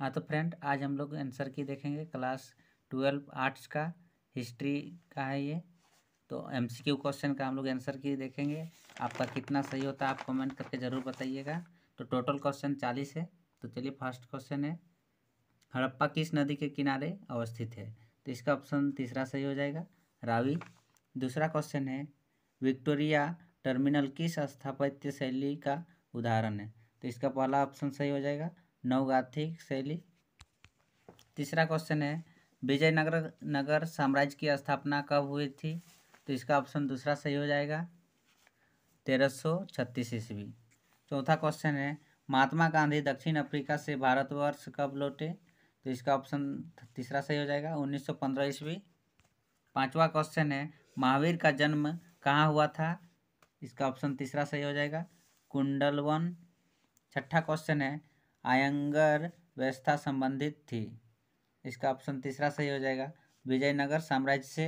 हाँ तो फ्रेंड आज हम लोग आंसर की देखेंगे क्लास ट्वेल्व आर्ट्स का हिस्ट्री का है ये तो एमसीक्यू क्वेश्चन का हम लोग आंसर की देखेंगे आपका कितना सही होता है आप कमेंट करके ज़रूर बताइएगा तो टोटल क्वेश्चन चालीस है तो चलिए फर्स्ट क्वेश्चन है हड़प्पा किस नदी के किनारे अवस्थित है तो इसका ऑप्शन तीसरा सही हो जाएगा रावी दूसरा क्वेश्चन है विक्टोरिया टर्मिनल किस स्थापत्य शैली का उदाहरण है तो इसका पहला ऑप्शन सही हो जाएगा नवगाथिक शैली तीसरा क्वेश्चन है विजयनगर नगर साम्राज्य की स्थापना कब हुई थी तो इसका ऑप्शन दूसरा सही हो जाएगा तेरह सौ छत्तीस ईस्वी चौथा क्वेश्चन है महात्मा गांधी दक्षिण अफ्रीका से भारतवर्ष कब लौटे तो इसका ऑप्शन तीसरा सही हो जाएगा उन्नीस सौ पंद्रह ईस्वी पाँचवा क्वेश्चन है महावीर का जन्म कहाँ हुआ था इसका ऑप्शन तीसरा सही हो जाएगा कुंडलवन छठा क्वेश्चन है आयंगर व्यवस्था संबंधित थी इसका ऑप्शन तीसरा सही हो जाएगा विजयनगर साम्राज्य से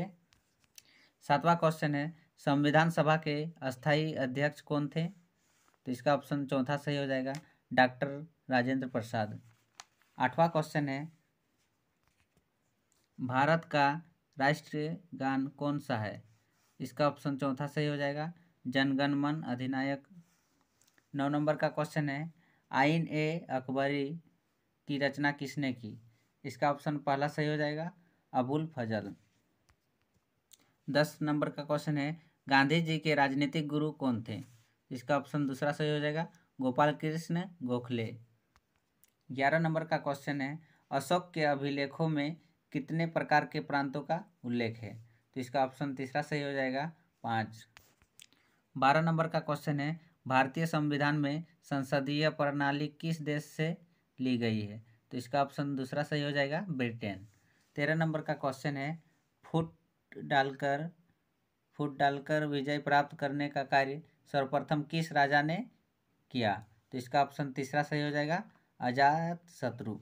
सातवां क्वेश्चन है संविधान सभा के अस्थाई अध्यक्ष कौन थे तो इसका ऑप्शन चौथा सही हो जाएगा डॉक्टर राजेंद्र प्रसाद आठवां क्वेश्चन है भारत का राष्ट्रीय गान कौन सा है इसका ऑप्शन चौथा सही हो जाएगा जनगणमन अधिनायक नौ नंबर का क्वेश्चन है आइन ए अकबरी की रचना किसने की इसका ऑप्शन पहला सही हो जाएगा अबुल फजल दस नंबर का क्वेश्चन है गांधी जी के राजनीतिक गुरु कौन थे इसका ऑप्शन दूसरा सही हो जाएगा गोपाल कृष्ण गोखले ग्यारह नंबर का क्वेश्चन है अशोक के अभिलेखों में कितने प्रकार के प्रांतों का उल्लेख है तो इसका ऑप्शन तीसरा सही हो जाएगा पाँच बारह नंबर का क्वेश्चन है भारतीय संविधान में संसदीय प्रणाली किस देश से ली गई है तो इसका ऑप्शन दूसरा सही हो जाएगा ब्रिटेन तेरह नंबर का क्वेश्चन है फुट डालकर फुट डालकर विजय प्राप्त करने का कार्य सर्वप्रथम किस राजा ने किया तो इसका ऑप्शन तीसरा सही हो जाएगा अजात शत्रु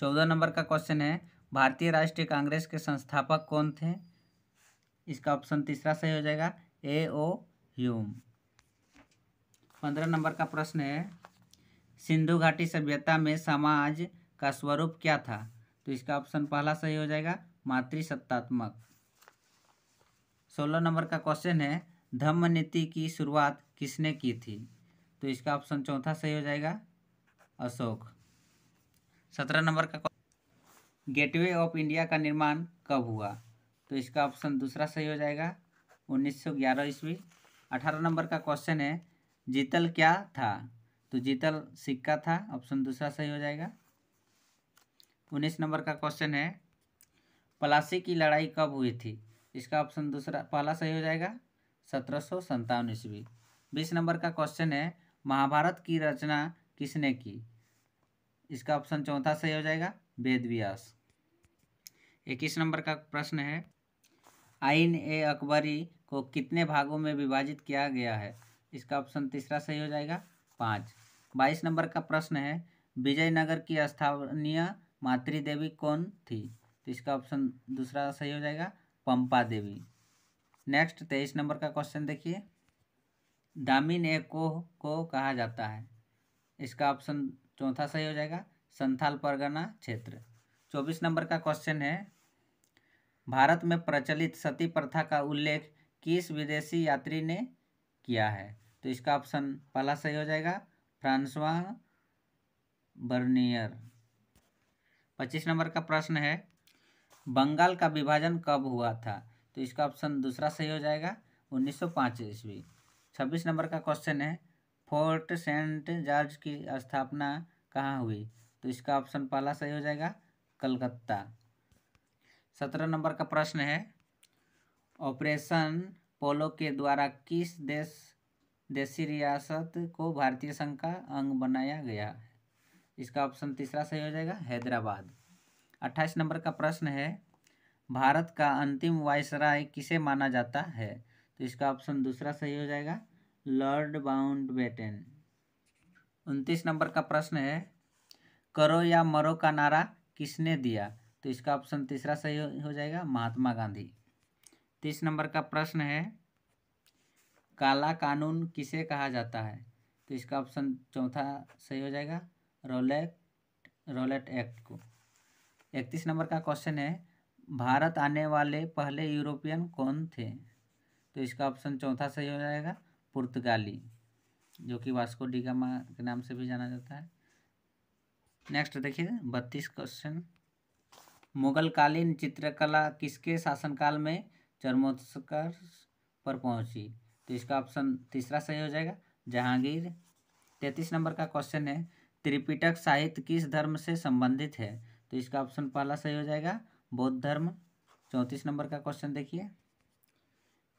चौदह नंबर का क्वेश्चन है भारतीय राष्ट्रीय कांग्रेस के संस्थापक कौन थे इसका ऑप्शन तीसरा सही हो जाएगा ए ओ ह्यूम पंद्रह नंबर का प्रश्न है सिंधु घाटी सभ्यता में समाज का स्वरूप क्या था तो इसका ऑप्शन पहला सही हो जाएगा मातृसत्तात्मक सोलह नंबर का क्वेश्चन है धम्म नीति की शुरुआत किसने की थी तो इसका ऑप्शन चौथा सही हो जाएगा अशोक सत्रह नंबर का गेटवे ऑफ इंडिया का निर्माण कब हुआ तो इसका ऑप्शन दूसरा सही हो जाएगा 1911 ईस्वी अठारह नंबर का क्वेश्चन है जीतल क्या था तो जीतल सिक्का था ऑप्शन दूसरा सही हो जाएगा उन्नीस नंबर का क्वेश्चन है पलासी की लड़ाई कब हुई थी इसका ऑप्शन दूसरा पहला सही हो जाएगा सत्रह सौ संतावन ईस्वी बीस नंबर का क्वेश्चन है महाभारत की रचना किसने की इसका ऑप्शन चौथा सही हो जाएगा वेद व्यास इक्कीस नंबर का प्रश्न है आइन ए अकबरी को कितने भागों में विभाजित किया गया है इसका ऑप्शन तीसरा सही हो जाएगा पाँच बाईस नंबर का प्रश्न है विजयनगर की स्थानीय मातृ देवी कौन थी तो इसका ऑप्शन दूसरा सही हो जाएगा पंपा देवी नेक्स्ट तेईस नंबर का क्वेश्चन देखिए दामिन ए कोह को कहा जाता है इसका ऑप्शन चौथा सही हो जाएगा संथाल परगना क्षेत्र चौबीस नंबर का क्वेश्चन है भारत में प्रचलित सती प्रथा का उल्लेख किस विदेशी यात्री ने किया है तो इसका ऑप्शन पहला सही हो जाएगा फ्रांसवा बर्नियर पच्चीस नंबर का प्रश्न है बंगाल का विभाजन कब हुआ था तो इसका ऑप्शन दूसरा सही हो जाएगा 1905 ईस्वी छब्बीस नंबर का क्वेश्चन है फोर्ट सेंट जॉर्ज की स्थापना कहाँ हुई तो इसका ऑप्शन पहला सही हो जाएगा कलकत्ता सत्रह नंबर का प्रश्न है ऑपरेशन पोलो के द्वारा किस देश देशी रियासत को भारतीय संघ का अंग बनाया गया है इसका ऑप्शन तीसरा सही हो जाएगा हैदराबाद अट्ठाईस नंबर का प्रश्न है भारत का अंतिम वायसराय किसे माना जाता है तो इसका ऑप्शन दूसरा सही हो जाएगा लॉर्ड बाउंड बेटेन उनतीस नंबर का प्रश्न है करो या मरो का नारा किसने दिया तो इसका ऑप्शन तीसरा सही हो जाएगा महात्मा गांधी तीस नंबर का प्रश्न है काला कानून किसे कहा जाता है तो इसका ऑप्शन चौथा सही हो जाएगा रोलेट रोलेट एक्ट को इकतीस नंबर का क्वेश्चन है भारत आने वाले पहले यूरोपियन कौन थे तो इसका ऑप्शन चौथा सही हो जाएगा पुर्तगाली जो कि वास्को डिगामा के नाम से भी जाना जाता है नेक्स्ट देखिए बत्तीस क्वेश्चन मुगल कालीन चित्रकला किसके शासनकाल में चर्मोत्सकर पर पहुंची तो इसका ऑप्शन तीसरा सही हो जाएगा जहांगीर तैतीस नंबर का क्वेश्चन है त्रिपिटक साहित्य किस धर्म से संबंधित है तो इसका ऑप्शन पहला सही हो जाएगा बौद्ध धर्म चौंतीस नंबर का क्वेश्चन देखिए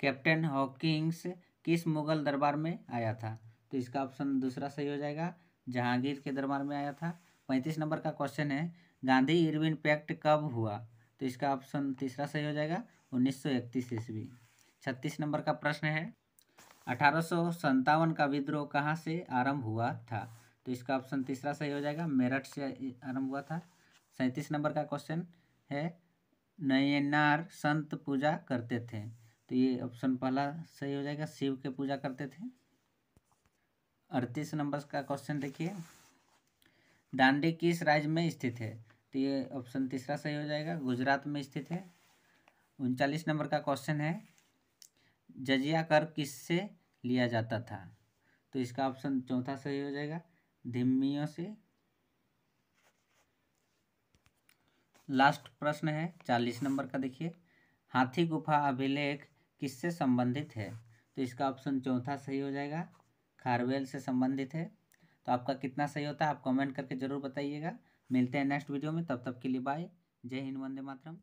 कैप्टन हॉकिंग्स किस मुगल दरबार में आया था तो इसका ऑप्शन दूसरा सही हो जाएगा जहांगीर के दरबार में आया था पैंतीस नंबर का क्वेश्चन है गांधी इरविन पैक्ट कब हुआ तो इसका ऑप्शन तीसरा सही हो जाएगा उन्नीस सौ इकतीस ईस्वी छत्तीस नंबर का प्रश्न है अठारह का विद्रोह कहाँ से आरंभ हुआ था तो इसका ऑप्शन तीसरा सही हो जाएगा मेरठ से आरंभ हुआ था सैंतीस नंबर का क्वेश्चन है नयनार संत पूजा करते थे तो ये ऑप्शन पहला सही हो जाएगा शिव के पूजा करते थे अड़तीस नंबर का क्वेश्चन देखिए दांडी किस राज्य में स्थित है तो ये ऑप्शन तीसरा सही हो जाएगा गुजरात में स्थित है उनचालीस नंबर का क्वेश्चन है जजिया कर किससे लिया जाता था तो इसका ऑप्शन चौथा सही हो जाएगा धिम्मियों से लास्ट प्रश्न है चालीस नंबर का देखिए हाथी गुफा अभिलेख किससे संबंधित है तो इसका ऑप्शन चौथा सही हो जाएगा खारवेल से संबंधित है तो आपका कितना सही होता है आप कमेंट करके ज़रूर बताइएगा मिलते हैं नेक्स्ट वीडियो में तब तक के लिए बाय जय हिंद वंदे मातरम